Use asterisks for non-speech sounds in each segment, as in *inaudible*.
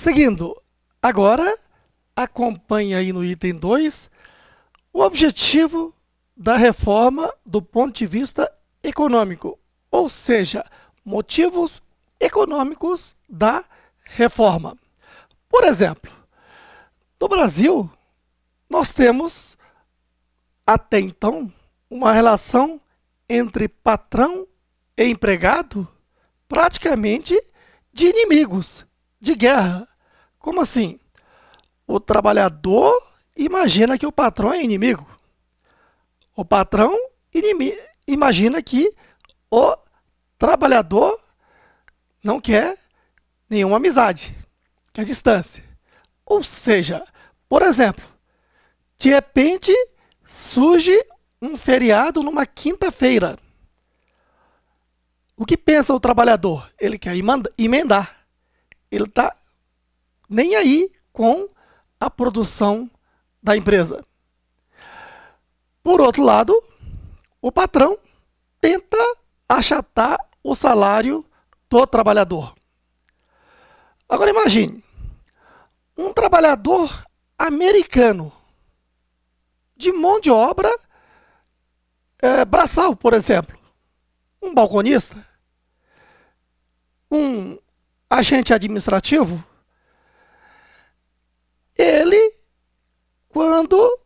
Seguindo, agora acompanha aí no item 2 o objetivo da reforma do ponto de vista econômico, ou seja, motivos econômicos da reforma. Por exemplo, no Brasil, nós temos até então uma relação entre patrão e empregado praticamente de inimigos, de guerra. Como assim? O trabalhador imagina que o patrão é inimigo. O patrão imagina que o trabalhador não quer nenhuma amizade, quer distância. Ou seja, por exemplo, de repente surge um feriado numa quinta-feira. O que pensa o trabalhador? Ele quer emendar. Ele está nem aí com a produção da empresa. Por outro lado, o patrão tenta achatar o salário do trabalhador. Agora imagine, um trabalhador americano de mão de obra é, braçal, por exemplo, um balconista, um agente administrativo, ele, quando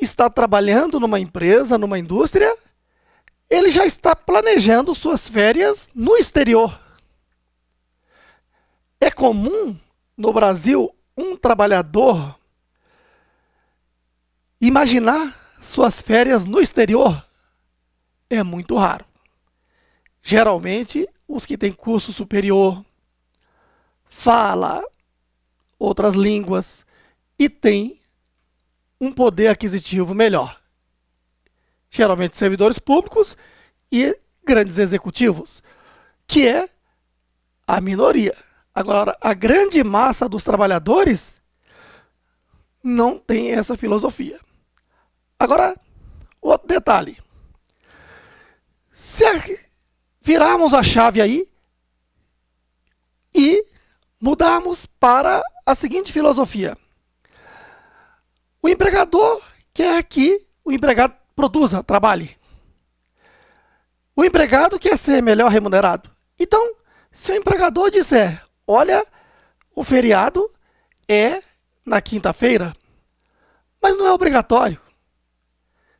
está trabalhando numa empresa, numa indústria, ele já está planejando suas férias no exterior. É comum no Brasil um trabalhador imaginar suas férias no exterior? É muito raro. Geralmente, os que têm curso superior, fala outras línguas, e tem um poder aquisitivo melhor. Geralmente servidores públicos e grandes executivos, que é a minoria. Agora, a grande massa dos trabalhadores não tem essa filosofia. Agora, outro detalhe. Se virarmos a chave aí e mudarmos para a seguinte filosofia. O empregador quer que o empregado produza, trabalhe. O empregado quer ser melhor remunerado. Então, se o empregador disser, olha, o feriado é na quinta-feira, mas não é obrigatório.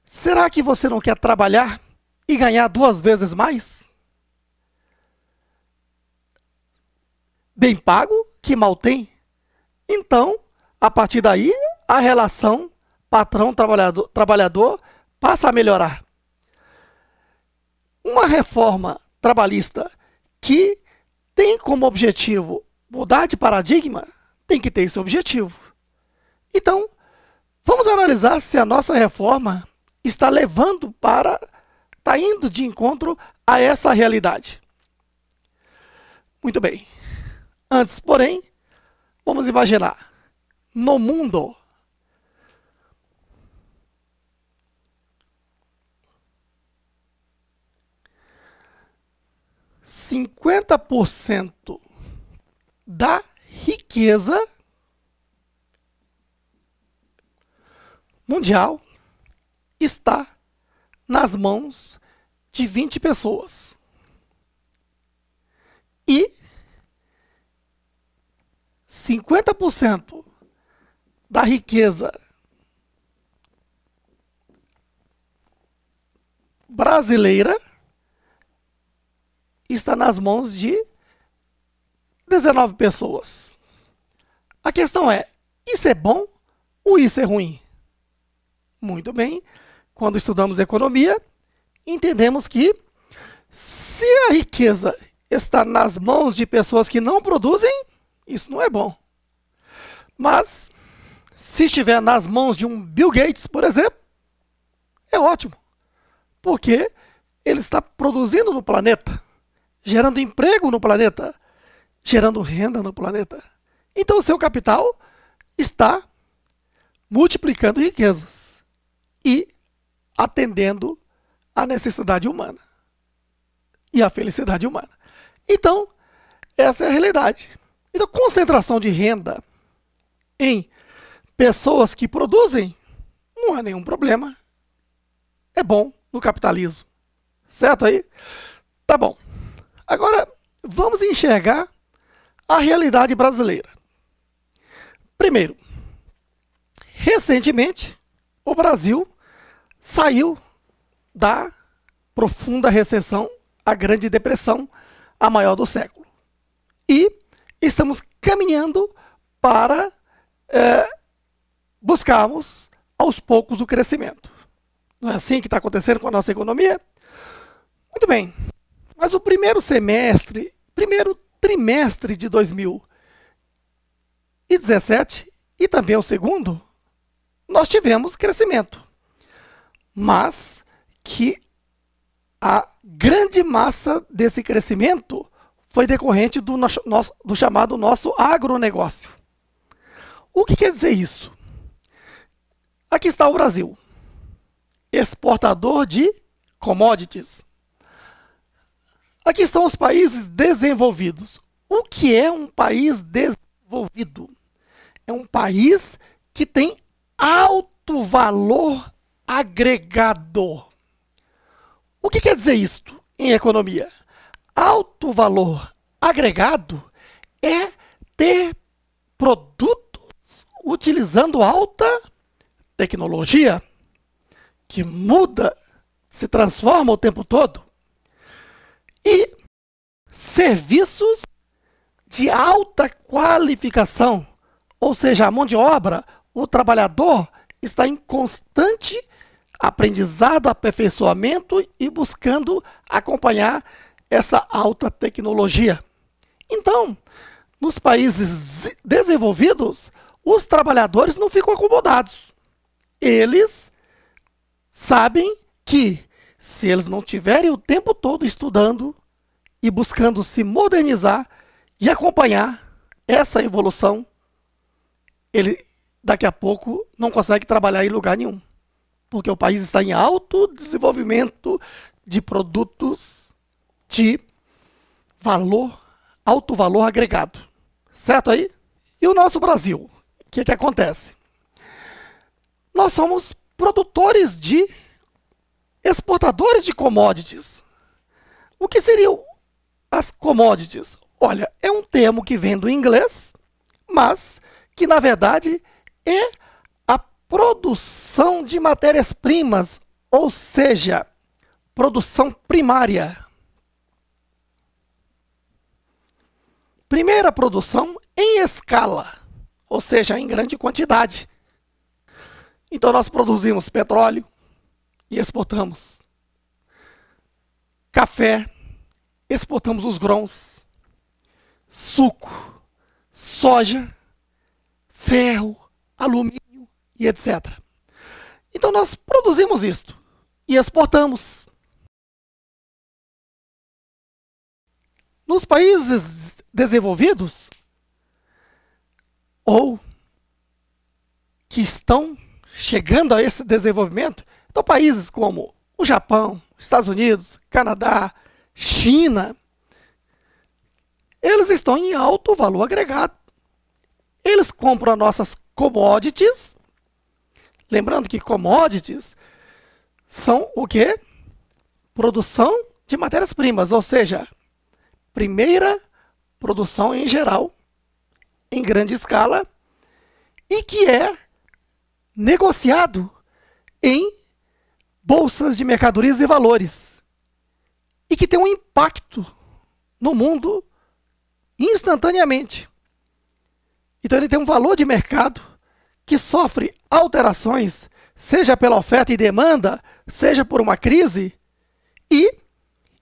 Será que você não quer trabalhar e ganhar duas vezes mais? Bem pago, que mal tem? Então, a partir daí, a relação patrão-trabalhador trabalhador, passa a melhorar. Uma reforma trabalhista que tem como objetivo mudar de paradigma tem que ter esse objetivo. Então, vamos analisar se a nossa reforma está levando para, está indo de encontro a essa realidade. Muito bem. Antes, porém, vamos imaginar no mundo 50% da riqueza mundial está nas mãos de 20 pessoas. E 50% da riqueza brasileira está nas mãos de 19 pessoas. A questão é: isso é bom ou isso é ruim? Muito bem, quando estudamos economia, entendemos que se a riqueza está nas mãos de pessoas que não produzem, isso não é bom. Mas se estiver nas mãos de um Bill Gates, por exemplo, é ótimo, porque ele está produzindo no planeta gerando emprego no planeta, gerando renda no planeta. Então, seu capital está multiplicando riquezas e atendendo à necessidade humana e à felicidade humana. Então, essa é a realidade. Então, concentração de renda em pessoas que produzem não há nenhum problema. É bom no capitalismo. Certo aí? Tá bom. Agora, vamos enxergar a realidade brasileira. Primeiro, recentemente, o Brasil saiu da profunda recessão, a Grande Depressão, a maior do século. E estamos caminhando para é, buscarmos aos poucos o crescimento. Não é assim que está acontecendo com a nossa economia? Muito bem, mas o primeiro semestre, primeiro trimestre de 2017 e também o segundo, nós tivemos crescimento. Mas que a grande massa desse crescimento foi decorrente do, nosso, do chamado nosso agronegócio. O que quer dizer isso? Aqui está o Brasil, exportador de commodities. Aqui estão os países desenvolvidos. O que é um país desenvolvido? É um país que tem alto valor agregado. O que quer dizer isto em economia? Alto valor agregado é ter produtos utilizando alta tecnologia que muda, se transforma o tempo todo e serviços de alta qualificação, ou seja, a mão de obra, o trabalhador está em constante aprendizado, aperfeiçoamento e buscando acompanhar essa alta tecnologia. Então, nos países desenvolvidos, os trabalhadores não ficam acomodados. Eles sabem que se eles não tiverem o tempo todo estudando e buscando se modernizar e acompanhar essa evolução, ele daqui a pouco não consegue trabalhar em lugar nenhum. Porque o país está em alto desenvolvimento de produtos de valor, alto valor agregado. Certo aí? E o nosso Brasil? O que, que acontece? Nós somos produtores de exportadores de commodities. O que seriam as commodities? Olha, é um termo que vem do inglês, mas que na verdade é a produção de matérias-primas, ou seja, produção primária. Primeira produção em escala, ou seja, em grande quantidade. Então nós produzimos petróleo, e exportamos. Café, exportamos os grãos. Suco, soja, ferro, alumínio e etc. Então nós produzimos isto e exportamos. Nos países desenvolvidos ou que estão chegando a esse desenvolvimento, então, países como o Japão, Estados Unidos, Canadá, China, eles estão em alto valor agregado. Eles compram as nossas commodities. Lembrando que commodities são o quê? Produção de matérias-primas, ou seja, primeira produção em geral, em grande escala, e que é negociado em bolsas de mercadorias e valores e que tem um impacto no mundo instantaneamente. Então ele tem um valor de mercado que sofre alterações, seja pela oferta e demanda, seja por uma crise, e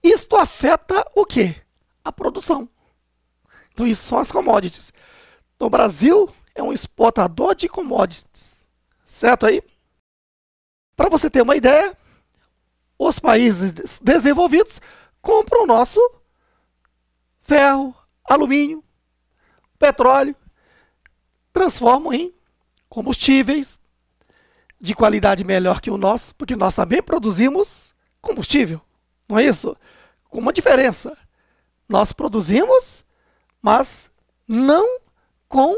isto afeta o quê? A produção. Então isso são as commodities. Então o Brasil é um exportador de commodities. Certo aí? Para você ter uma ideia, os países desenvolvidos compram o nosso ferro, alumínio, petróleo, transformam em combustíveis de qualidade melhor que o nosso, porque nós também produzimos combustível, não é isso? Com uma diferença. Nós produzimos, mas não com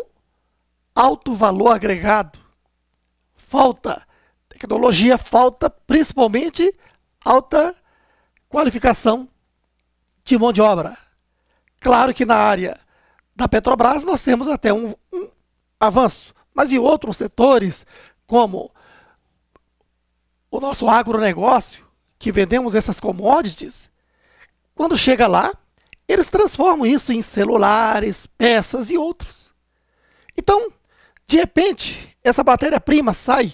alto valor agregado. Falta tecnologia falta principalmente alta qualificação de mão de obra. Claro que na área da Petrobras nós temos até um, um avanço, mas em outros setores, como o nosso agronegócio, que vendemos essas commodities, quando chega lá, eles transformam isso em celulares, peças e outros. Então, de repente, essa matéria-prima sai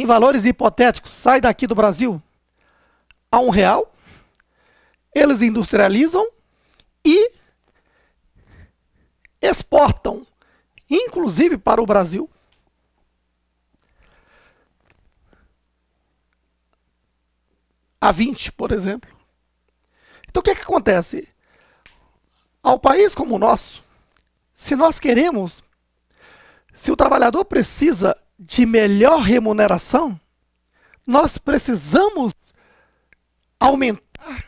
em valores hipotéticos, sai daqui do Brasil a um real, eles industrializam e exportam, inclusive para o Brasil. A 20, por exemplo. Então o que, é que acontece? Ao país como o nosso, se nós queremos, se o trabalhador precisa de melhor remuneração, nós precisamos aumentar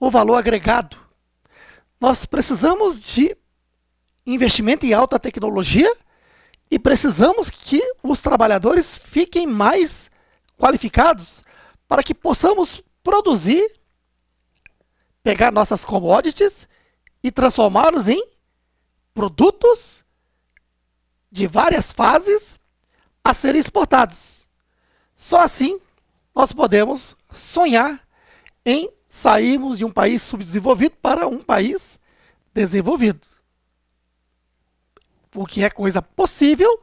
o valor agregado. Nós precisamos de investimento em alta tecnologia e precisamos que os trabalhadores fiquem mais qualificados para que possamos produzir, pegar nossas commodities e transformá-los em produtos de várias fases a serem exportados. Só assim nós podemos sonhar em sairmos de um país subdesenvolvido para um país desenvolvido. O que é coisa possível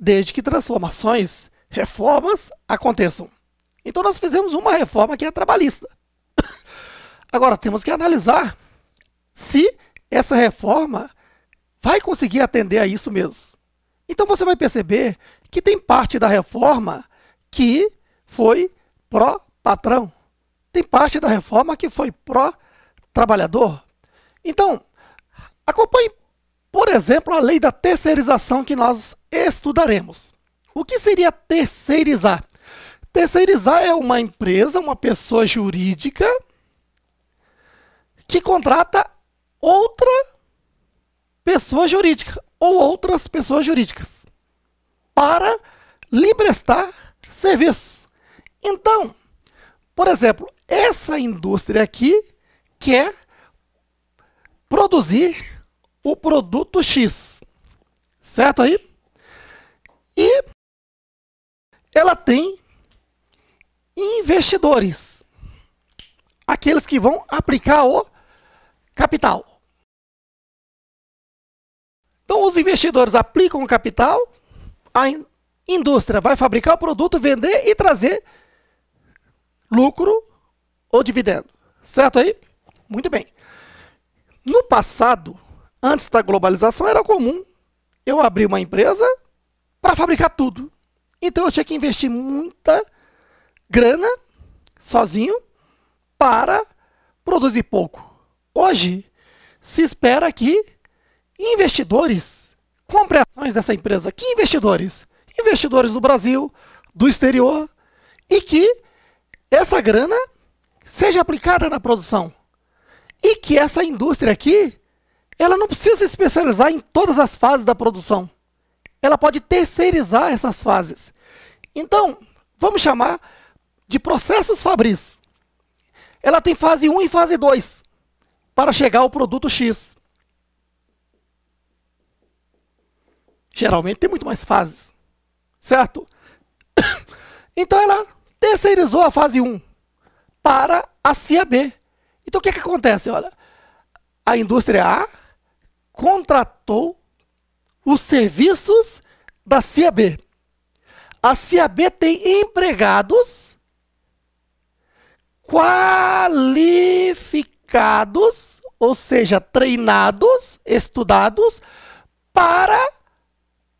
desde que transformações, reformas aconteçam. Então nós fizemos uma reforma que é trabalhista. *coughs* Agora temos que analisar se essa reforma vai conseguir atender a isso mesmo. Então você vai perceber que tem parte da reforma que foi pró-patrão. Tem parte da reforma que foi pró-trabalhador. Então, acompanhe, por exemplo, a lei da terceirização que nós estudaremos. O que seria terceirizar? Terceirizar é uma empresa, uma pessoa jurídica que contrata outra pessoa jurídica ou outras pessoas jurídicas para lhe prestar serviços. Então, por exemplo, essa indústria aqui quer produzir o produto X, certo aí? E ela tem investidores, aqueles que vão aplicar o capital. Então os investidores aplicam o capital, a in indústria vai fabricar o produto, vender e trazer lucro ou dividendo. Certo aí? Muito bem. No passado, antes da globalização, era comum eu abrir uma empresa para fabricar tudo. Então eu tinha que investir muita grana sozinho para produzir pouco. Hoje se espera que Investidores, compre ações dessa empresa. Que investidores? Investidores do Brasil, do exterior, e que essa grana seja aplicada na produção. E que essa indústria aqui, ela não precisa se especializar em todas as fases da produção. Ela pode terceirizar essas fases. Então, vamos chamar de processos fabris. Ela tem fase 1 e fase 2 para chegar ao produto X. Geralmente tem muito mais fases. Certo? *coughs* Então ela terceirizou a fase 1 para a B. Então o que, é que acontece? Olha, a indústria A contratou os serviços da B. A B tem empregados qualificados, ou seja, treinados, estudados, para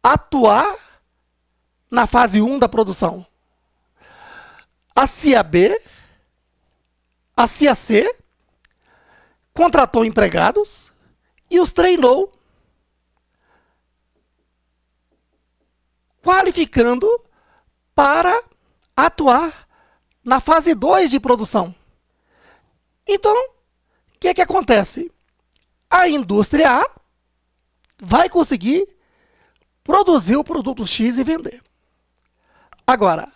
atuar na fase 1 da produção. A CIA B, a CIA C, contratou empregados e os treinou, qualificando para atuar na fase 2 de produção. Então, o que, que acontece? A indústria A vai conseguir produzir o produto X e vender. Agora,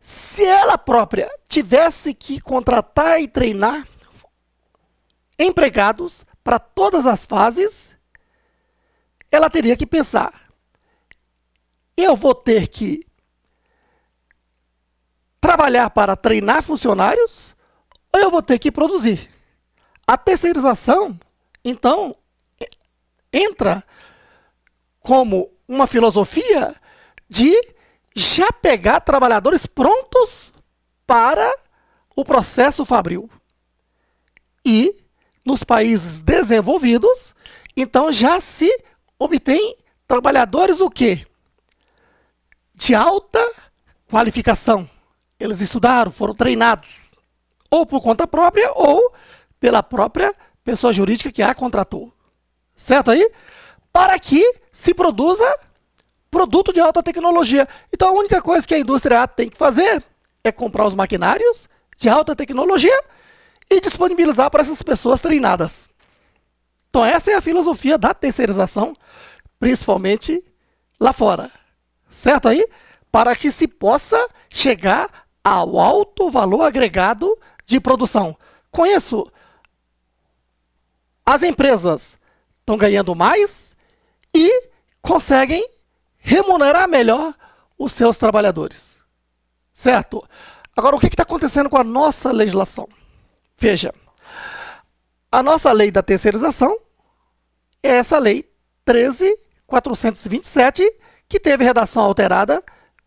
se ela própria tivesse que contratar e treinar empregados para todas as fases, ela teria que pensar: eu vou ter que trabalhar para treinar funcionários ou eu vou ter que produzir? A terceirização, então, entra como uma filosofia de já pegar trabalhadores prontos para o processo fabril. E nos países desenvolvidos, então já se obtém trabalhadores o quê? De alta qualificação. Eles estudaram, foram treinados, ou por conta própria ou pela própria pessoa jurídica que a contratou. Certo aí? para que se produza produto de alta tecnologia. Então a única coisa que a indústria tem que fazer é comprar os maquinários de alta tecnologia e disponibilizar para essas pessoas treinadas. Então essa é a filosofia da terceirização, principalmente lá fora. Certo aí? Para que se possa chegar ao alto valor agregado de produção. Com isso, as empresas estão ganhando mais e conseguem remunerar melhor os seus trabalhadores. Certo? Agora, o que está acontecendo com a nossa legislação? Veja, a nossa lei da terceirização é essa lei 13.427, que teve redação alterada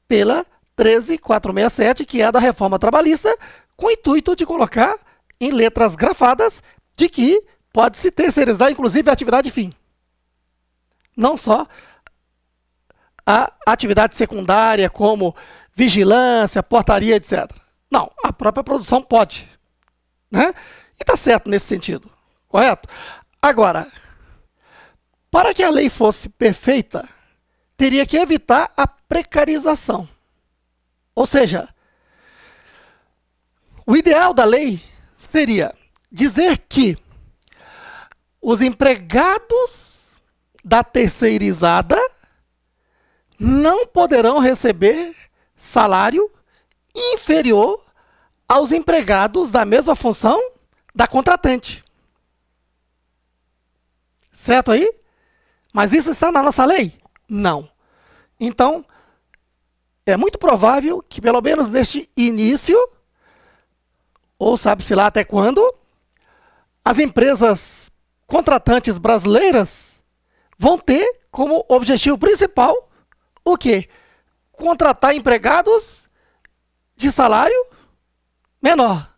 pela 13.467, que é da reforma trabalhista, com o intuito de colocar em letras grafadas de que pode-se terceirizar, inclusive, a atividade fim não só a atividade secundária, como vigilância, portaria, etc. Não, a própria produção pode. Né? E está certo nesse sentido, correto? Agora, para que a lei fosse perfeita, teria que evitar a precarização. Ou seja, o ideal da lei seria dizer que os empregados da terceirizada não poderão receber salário inferior aos empregados da mesma função da contratante. Certo aí? Mas isso está na nossa lei? Não. Então, é muito provável que, pelo menos neste início, ou sabe-se lá até quando, as empresas contratantes brasileiras vão ter como objetivo principal o quê? Contratar empregados de salário menor.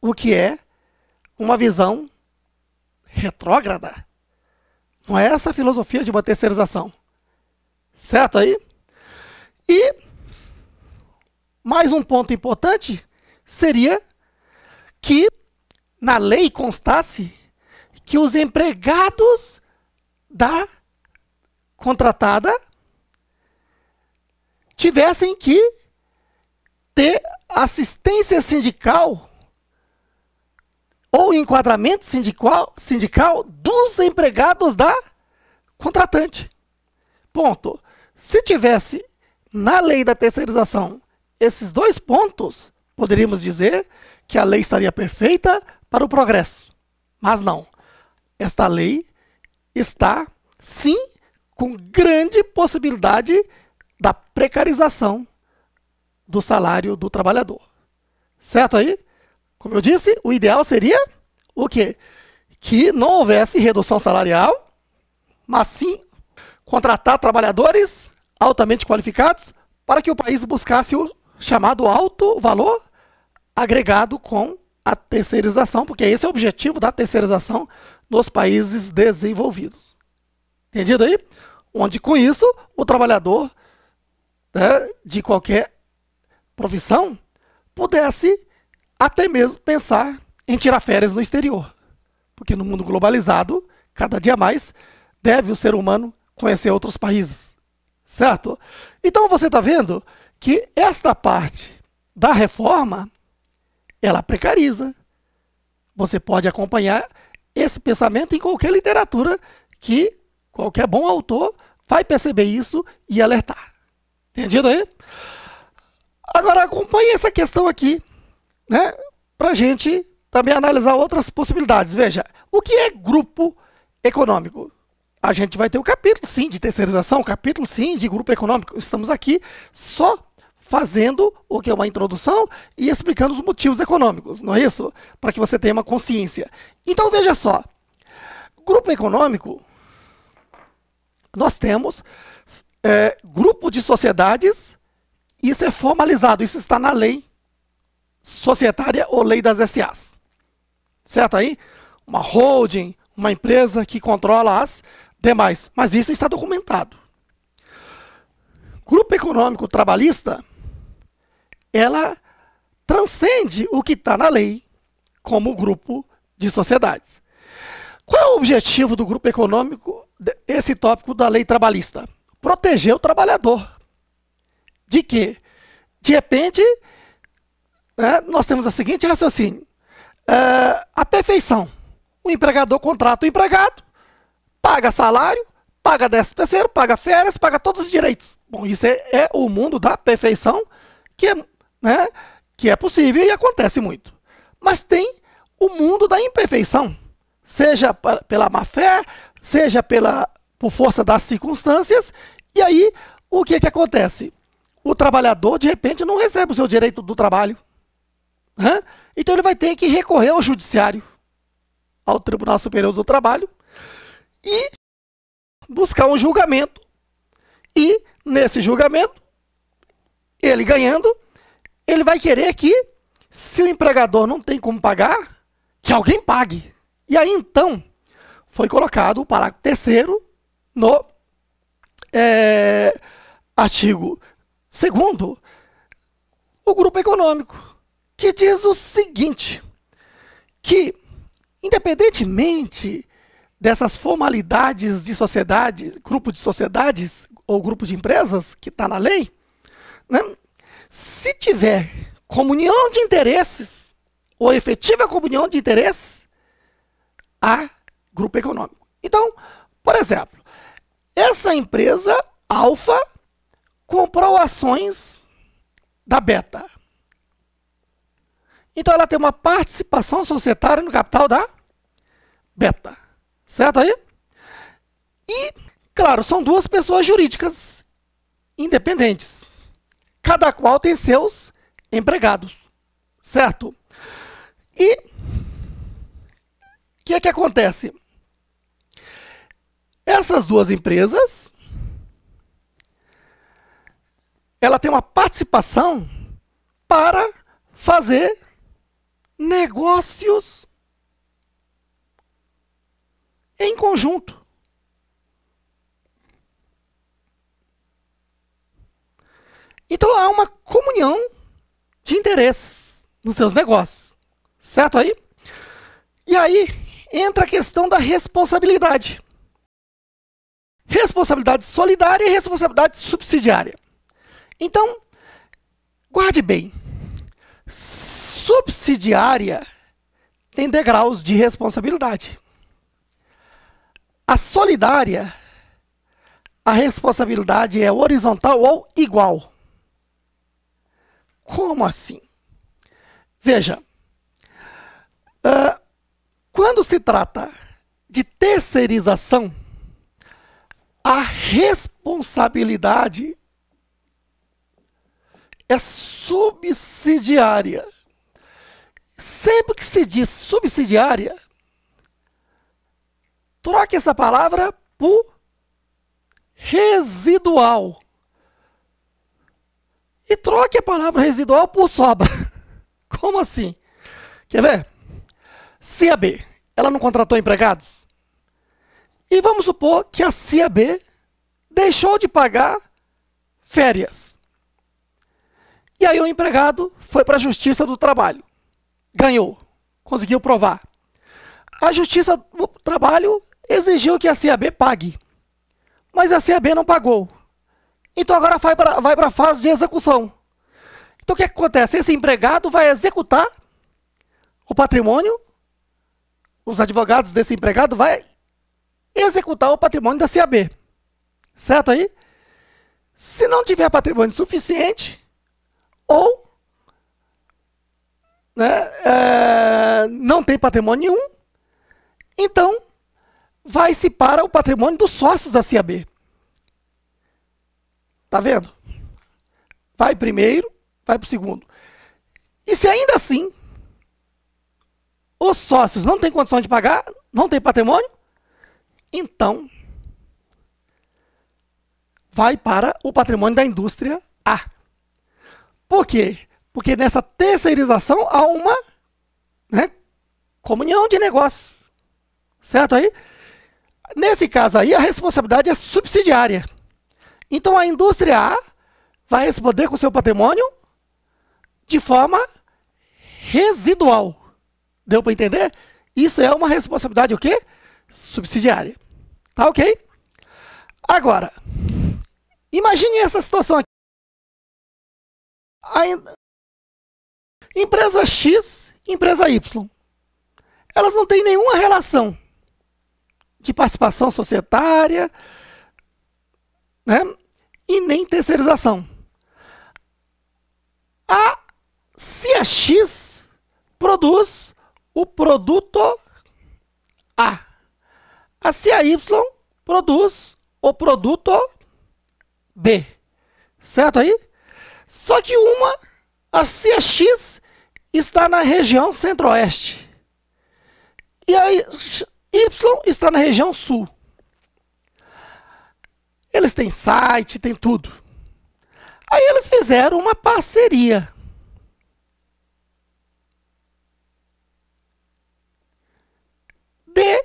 O que é uma visão retrógrada. Não é essa a filosofia de uma terceirização. Certo aí? E mais um ponto importante seria que na lei constasse que os empregados da contratada tivessem que ter assistência sindical ou enquadramento sindical, sindical dos empregados da contratante. Ponto. Se tivesse na lei da terceirização esses dois pontos, poderíamos dizer que a lei estaria perfeita para o progresso. Mas não. Esta lei está, sim, com grande possibilidade da precarização do salário do trabalhador. Certo aí? Como eu disse, o ideal seria o quê? Que não houvesse redução salarial, mas sim contratar trabalhadores altamente qualificados para que o país buscasse o chamado alto valor agregado com a terceirização, porque esse é o objetivo da terceirização nos países desenvolvidos. Entendido aí? Onde com isso o trabalhador né, de qualquer profissão pudesse até mesmo pensar em tirar férias no exterior. Porque no mundo globalizado, cada dia mais, deve o ser humano conhecer outros países. Certo? Então você está vendo que esta parte da reforma ela precariza. Você pode acompanhar esse pensamento em qualquer literatura que qualquer bom autor vai perceber isso e alertar. Entendido aí? Agora acompanhe essa questão aqui, né? Para gente também analisar outras possibilidades. Veja, o que é grupo econômico? A gente vai ter o um capítulo, sim, de terceirização, um capítulo, sim, de grupo econômico. Estamos aqui só fazendo o que é uma introdução e explicando os motivos econômicos, não é isso? Para que você tenha uma consciência. Então veja só, grupo econômico, nós temos é, grupo de sociedades, isso é formalizado, isso está na lei societária ou lei das SAs. Certo aí? Uma holding, uma empresa que controla as demais. Mas isso está documentado. Grupo econômico trabalhista, ela transcende o que está na lei como grupo de sociedades. Qual é o objetivo do grupo econômico, esse tópico da lei trabalhista? Proteger o trabalhador. De quê? De repente, né, nós temos a seguinte raciocínio. Uh, a perfeição. O empregador contrata o empregado, paga salário, paga décimo terceiro, paga férias, paga todos os direitos. Bom, isso é, é o mundo da perfeição, que é né? que é possível e acontece muito. Mas tem o mundo da imperfeição, seja pela má fé, seja pela, por força das circunstâncias, e aí o que, que acontece? O trabalhador, de repente, não recebe o seu direito do trabalho. Né? Então ele vai ter que recorrer ao judiciário, ao Tribunal Superior do Trabalho, e buscar um julgamento. E, nesse julgamento, ele ganhando, ele vai querer que, se o empregador não tem como pagar, que alguém pague. E aí então foi colocado o parágrafo terceiro no é, artigo segundo o grupo econômico, que diz o seguinte, que independentemente dessas formalidades de sociedade, grupo de sociedades ou grupo de empresas que está na lei, né, se tiver comunhão de interesses, ou efetiva comunhão de interesses, há grupo econômico. Então, por exemplo, essa empresa, Alfa, comprou ações da Beta. Então ela tem uma participação societária no capital da Beta. Certo aí? E, claro, são duas pessoas jurídicas independentes cada qual tem seus empregados, certo? E o que é que acontece? Essas duas empresas, ela tem uma participação para fazer negócios em conjunto. união de interesses nos seus negócios. Certo aí? E aí entra a questão da responsabilidade. Responsabilidade solidária e responsabilidade subsidiária. Então, guarde bem. Subsidiária tem degraus de responsabilidade. A solidária, a responsabilidade é horizontal ou igual. Como assim? Veja, uh, quando se trata de terceirização, a responsabilidade é subsidiária. Sempre que se diz subsidiária, troque essa palavra por residual e troque a palavra residual por sobra. *laughs* Como assim? Quer ver? Se a B, ela não contratou empregados? E vamos supor que a B deixou de pagar férias. E aí o empregado foi para a Justiça do Trabalho. Ganhou. Conseguiu provar. A Justiça do Trabalho exigiu que a B pague. Mas a B não pagou. Então agora vai para vai a fase de execução. Então o que, é que acontece? Esse empregado vai executar o patrimônio, os advogados desse empregado vai executar o patrimônio da CAB. Certo aí? Se não tiver patrimônio suficiente, ou né, é, não tem patrimônio nenhum, então vai-se para o patrimônio dos sócios da CAB. Tá vendo? Vai primeiro, vai para o segundo. E se ainda assim os sócios não têm condição de pagar, não têm patrimônio, então vai para o patrimônio da indústria A. Por quê? Porque nessa terceirização há uma né, comunhão de negócios, Certo aí? Nesse caso aí, a responsabilidade é subsidiária. Então a indústria A vai responder com seu patrimônio de forma residual. Deu para entender? Isso é uma responsabilidade o quê? Subsidiária. Tá ok? Agora, imagine essa situação aqui. A in... empresa X, empresa Y. Elas não têm nenhuma relação de participação societária, né? e nem terceirização. A, se a X produz o produto A. A se a Y produz o produto B. Certo aí? Só que uma, a CX, está na região centro-oeste. E a Y está na região sul. Eles têm site, tem tudo. Aí eles fizeram uma parceria. De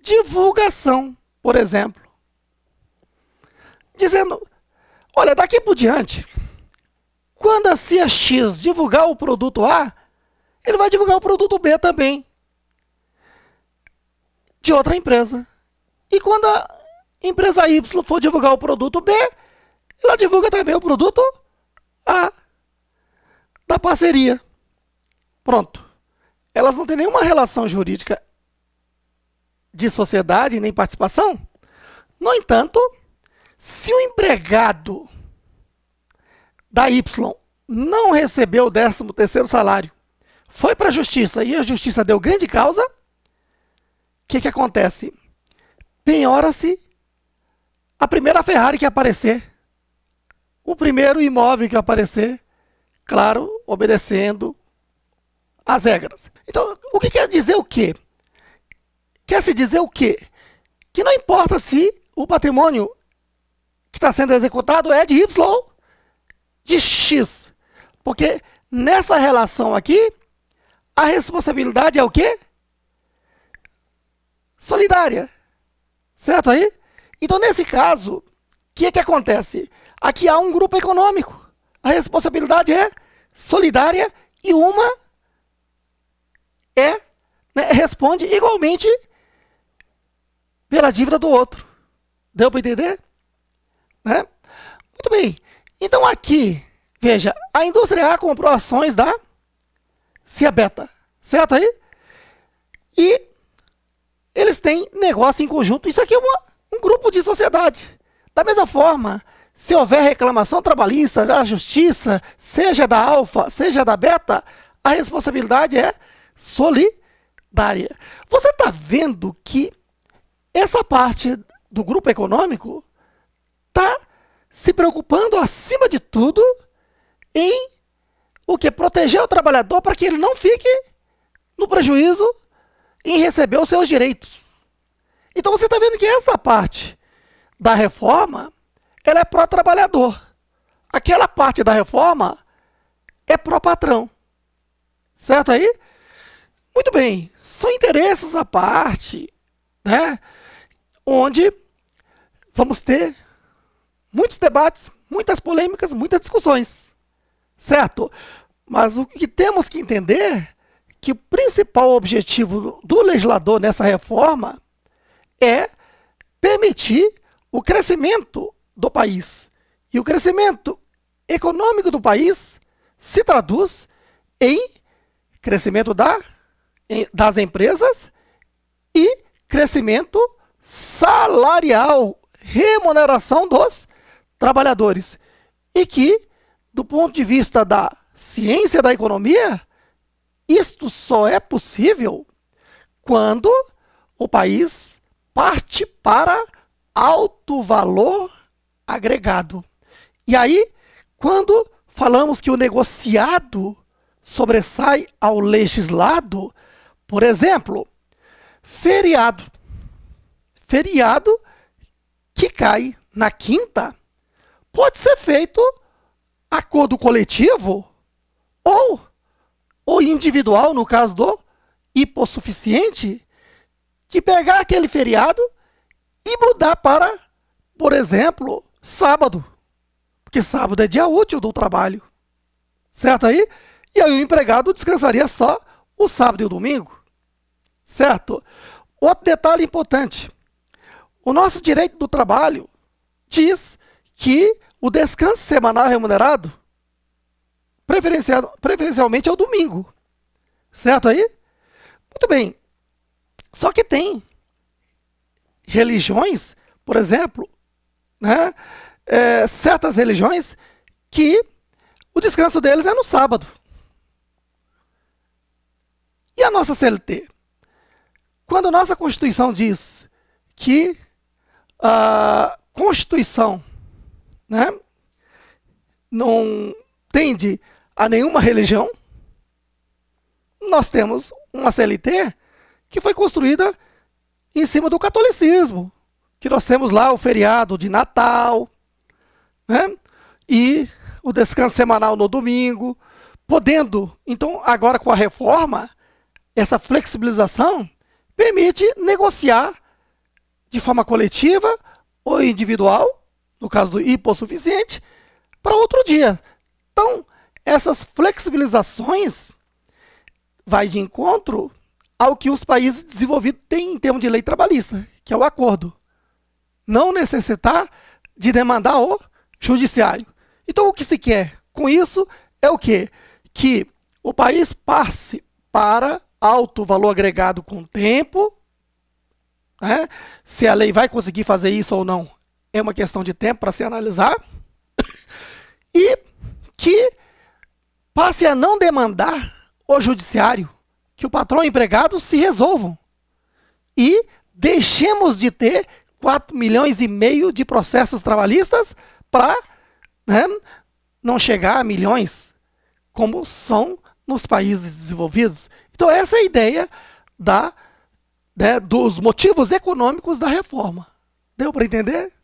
divulgação, por exemplo. Dizendo, olha, daqui por diante, quando a CIA X divulgar o produto A, ele vai divulgar o produto B também. De outra empresa. E quando a empresa Y for divulgar o produto B, ela divulga também o produto A da parceria. Pronto. Elas não têm nenhuma relação jurídica de sociedade nem participação. No entanto, se o empregado da Y não recebeu o 13º salário, foi para a justiça e a justiça deu grande causa, o que, que acontece? Penhora-se a primeira Ferrari que aparecer, o primeiro imóvel que aparecer, claro, obedecendo as regras. Então, o que quer dizer o quê? Quer se dizer o quê? Que não importa se o patrimônio que está sendo executado é de Y ou de X. Porque nessa relação aqui, a responsabilidade é o quê? Solidária. Certo aí? Então, nesse caso, o que, é que acontece? Aqui há um grupo econômico. A responsabilidade é solidária e uma é né, responde igualmente pela dívida do outro. Deu para entender? Né? Muito bem. Então aqui, veja, a indústria A comprou ações da Cia Beta certo aí? E eles têm negócio em conjunto. Isso aqui é uma um grupo de sociedade. Da mesma forma, se houver reclamação trabalhista da justiça, seja da alfa, seja da beta, a responsabilidade é solidária. Você está vendo que essa parte do grupo econômico está se preocupando, acima de tudo, em o que? Proteger o trabalhador para que ele não fique no prejuízo em receber os seus direitos. Então você está vendo que essa parte da reforma, ela é pró-trabalhador. Aquela parte da reforma é pró-patrão. Certo aí? Muito bem, são interesses à parte, né? onde vamos ter muitos debates, muitas polêmicas, muitas discussões. Certo? Mas o que temos que entender é que o principal objetivo do legislador nessa reforma é permitir o crescimento do país. E o crescimento econômico do país se traduz em crescimento da, em, das empresas e crescimento salarial, remuneração dos trabalhadores. E que, do ponto de vista da ciência da economia, isto só é possível quando o país parte para alto valor agregado. E aí, quando falamos que o negociado sobressai ao legislado, por exemplo, feriado. Feriado que cai na quinta pode ser feito acordo coletivo ou, ou individual, no caso do hipossuficiente, de pegar aquele feriado e mudar para, por exemplo, sábado. Porque sábado é dia útil do trabalho. Certo aí? E aí o empregado descansaria só o sábado e o domingo. Certo? Outro detalhe importante. O nosso direito do trabalho diz que o descanso semanal remunerado preferencialmente é o domingo. Certo aí? Muito bem. Só que tem religiões, por exemplo, né, é, certas religiões que o descanso deles é no sábado. E a nossa CLT? Quando a nossa Constituição diz que a Constituição né, não tende a nenhuma religião, nós temos uma CLT que foi construída em cima do catolicismo. Que nós temos lá o feriado de Natal, né? E o descanso semanal no domingo, podendo. Então, agora com a reforma, essa flexibilização permite negociar de forma coletiva ou individual, no caso do hipossuficiente, para outro dia. Então, essas flexibilizações vai de encontro ao que os países desenvolvidos têm em termos de lei trabalhista, que é o acordo. Não necessitar de demandar o judiciário. Então, o que se quer com isso é o quê? Que o país passe para alto valor agregado com o tempo. Né? Se a lei vai conseguir fazer isso ou não é uma questão de tempo para se analisar. *coughs* E que passe a não demandar o judiciário que o patrão e o empregado se resolvam. E deixemos de ter 4 milhões e meio de processos trabalhistas para né, não chegar a milhões, como são nos países desenvolvidos. Então, essa é a ideia da, né, dos motivos econômicos da reforma. Deu para entender?